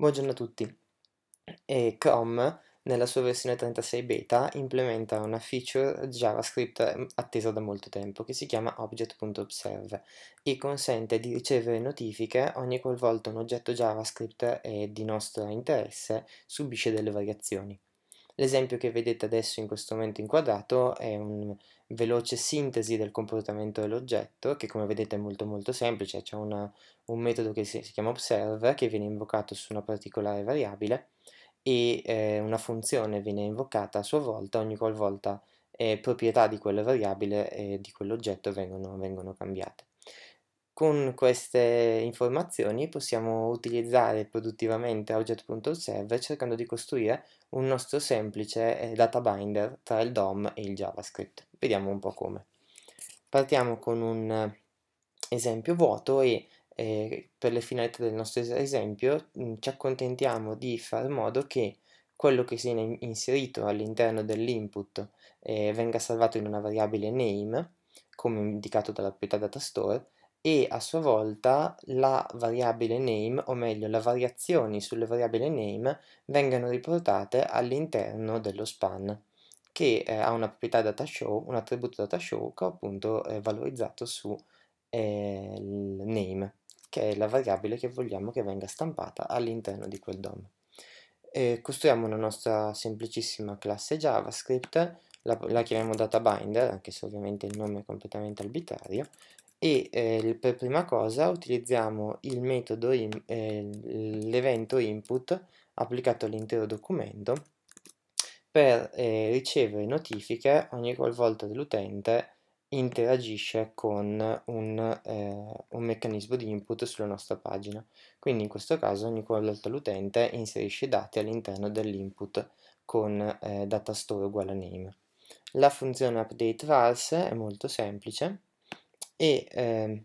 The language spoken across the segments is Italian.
Buongiorno a tutti. E Chrome, nella sua versione 36 beta, implementa una feature JavaScript ehm, attesa da molto tempo che si chiama object.observe e consente di ricevere notifiche ogni qualvolta un oggetto JavaScript di nostro interesse subisce delle variazioni. L'esempio che vedete adesso in questo momento inquadrato è un veloce sintesi del comportamento dell'oggetto che come vedete è molto molto semplice, c'è un metodo che si, si, chiama observe che viene invocato su una particolare variabile e eh, una funzione viene invocata a sua volta ogni qualvolta eh, proprietà di quella variabile e di quell'oggetto vengono, vengono cambiate. Con queste informazioni possiamo utilizzare produttivamente object.observe cercando di costruire un nostro semplice eh, data binder tra il DOM e il JavaScript. Vediamo un po' come. Partiamo con un eh, esempio vuoto e eh, per le finalità del nostro esempio mm, ci accontentiamo di fare in modo che quello che viene inserito all'interno dell'input eh, venga salvato in una variabile name come indicato dalla proprietà data store e a sua volta la variabile name, o meglio le variazioni sulle variabili name, vengano riportate all'interno dello span che eh, ha una proprietà data show, un attributo data show che appunto eh, valorizzato su eh, name, che è la variabile che vogliamo che venga stampata all'interno di quel DOM. E costruiamo una nostra semplicissima classe JavaScript, la, la chiamiamo data binder, anche se ovviamente il nome è completamente arbitrario, e eh, per prima cosa utilizziamo il metodo in, eh, l'evento input applicato all'intero documento per eh, ricevere notifiche ogni qualvolta l'utente interagisce con un, eh, un, meccanismo di input sulla nostra pagina. Quindi in questo caso ogni qualvolta l'utente inserisce dati all'interno dell'input con eh, datastore uguale a name. La funzione update vars è molto semplice e eh,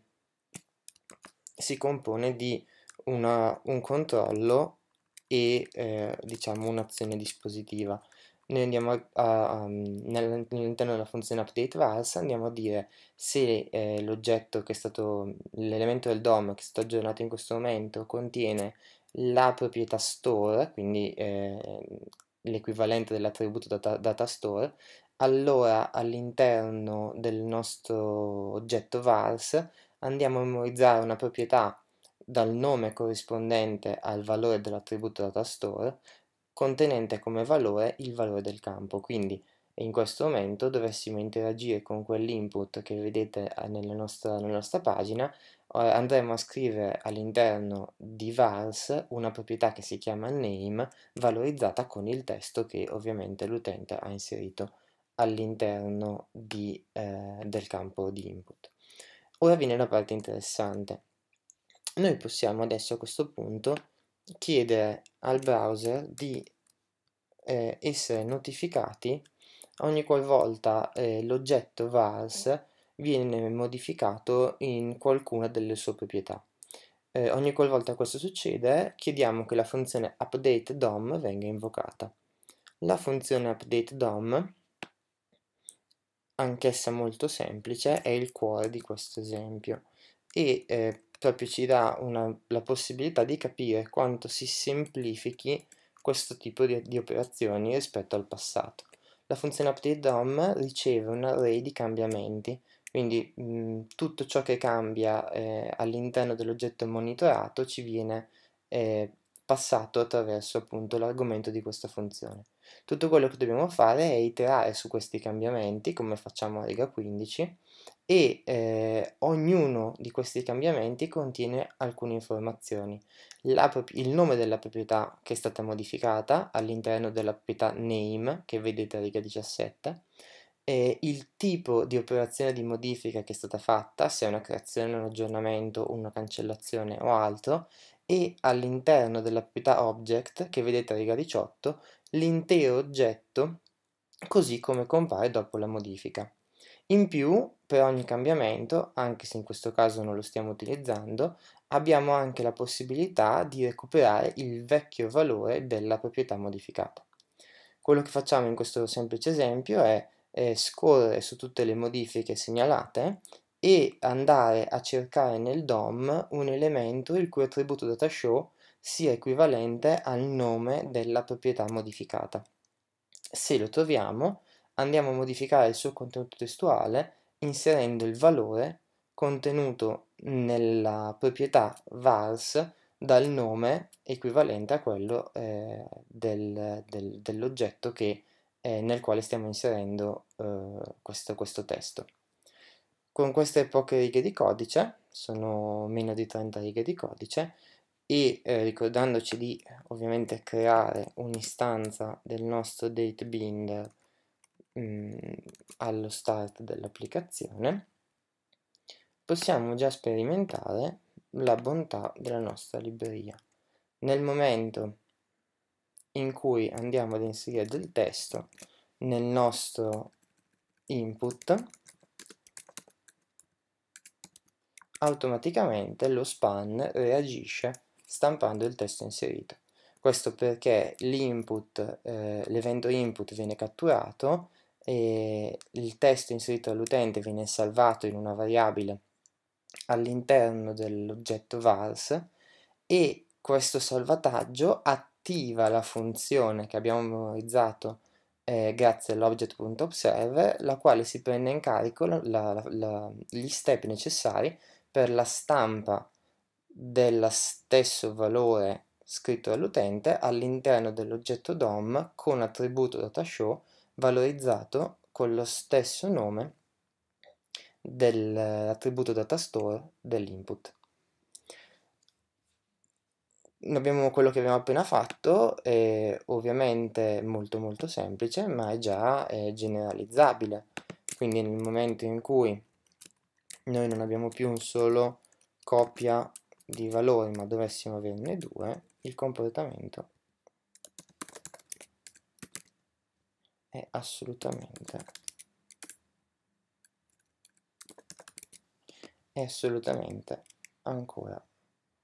si compone di una, un controllo e eh, diciamo un'azione dispositiva. Noi andiamo a, a, a, all'interno della funzione update vals andiamo a dire se eh, l'oggetto che è stato l'elemento del DOM che è stato aggiornato in questo momento contiene la proprietà store, quindi eh, l'equivalente dell'attributo data, data store allora all'interno del nostro oggetto vars andiamo a memorizzare una proprietà dal nome corrispondente al valore dell'attributo datastore contenente come valore il valore del campo. Quindi in questo momento dovessimo interagire con quell'input che vedete eh, nella nostra, nella nostra pagina, andremo a scrivere all'interno di vars una proprietà che si chiama name valorizzata con il testo che ovviamente l'utente ha inserito all'interno eh, del campo di input. Ora viene la parte interessante. Noi possiamo adesso a questo punto chiedere al browser di eh, essere notificati ogni qualvolta eh, l'oggetto vars viene modificato in qualcuna delle sue proprietà. Eh, ogni qualvolta questo succede chiediamo che la funzione updateDOM venga invocata. La funzione updateDOM anch'essa molto semplice, è il cuore di questo esempio e eh, proprio ci dà una, la possibilità di capire quanto si semplifichi questo tipo di, di operazioni rispetto al passato. La funzione updateDOM riceve un array di cambiamenti, quindi mh, mm, tutto ciò che cambia eh, all'interno dell'oggetto monitorato ci viene eh, passato attraverso appunto l'argomento di questa funzione. Tutto quello che dobbiamo fare è iterare su questi cambiamenti, come facciamo a riga 15, e eh, ognuno di questi cambiamenti contiene alcune informazioni. La, il nome della proprietà che è stata modificata all'interno della proprietà name, che vedete a riga 17, eh, il tipo di operazione di modifica che è stata fatta, se è una creazione, un aggiornamento, una cancellazione o altro, e all'interno della proprietà object, che vedete a riga 18, l'intero oggetto così come compare dopo la modifica. In più, per ogni cambiamento, anche se in questo caso non lo stiamo utilizzando, abbiamo anche la possibilità di recuperare il vecchio valore della proprietà modificata. Quello che facciamo in questo semplice esempio è eh, scorrere su tutte le modifiche segnalate e andare a cercare nel DOM un elemento il cui attributo datashow sia equivalente al nome della proprietà modificata. Se lo troviamo, andiamo a modificare il suo contenuto testuale inserendo il valore contenuto nella proprietà vars dal nome equivalente a quello eh, del, del, dell'oggetto che, eh, nel quale stiamo inserendo eh, questo, questo testo con queste poche righe di codice, sono meno di 30 righe di codice, e eh, ricordandoci di ovviamente creare un'istanza del nostro datebinder mm, allo start dell'applicazione, possiamo già sperimentare la bontà della nostra libreria. Nel momento in cui andiamo ad inserire del testo nel nostro input, automaticamente lo span reagisce stampando il testo inserito. Questo perché l'input, eh, l'evento input viene catturato e il testo inserito dall'utente viene salvato in una variabile all'interno dell'oggetto vars e questo salvataggio attiva la funzione che abbiamo memorizzato eh, grazie all'object.observer la quale si prende in carico la, la, la, gli step necessari per la stampa dello stesso valore scritto dall'utente all'interno dell'oggetto DOM con attributo datashow valorizzato con lo stesso nome dell'attributo datastore dell'input. Abbiamo quello che abbiamo appena fatto, è ovviamente molto molto semplice, ma è già è generalizzabile. Quindi nel momento in cui noi non abbiamo più un solo coppia di valori ma dovessimo averne due il comportamento è assolutamente è assolutamente ancora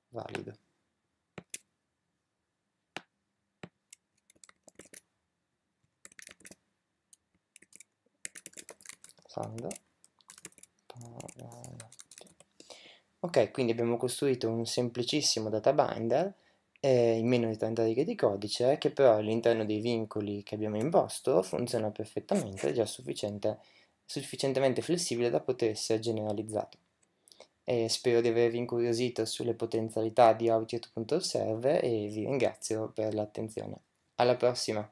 valido salvo Ok, quindi abbiamo costruito un semplicissimo data binder eh, in meno di 30 righe di codice che però all'interno dei vincoli che abbiamo imposto funziona perfettamente è già sufficientemente flessibile da poter essere generalizzato. E spero di avervi incuriosito sulle potenzialità di Outlet.serve e vi ringrazio per l'attenzione. Alla prossima!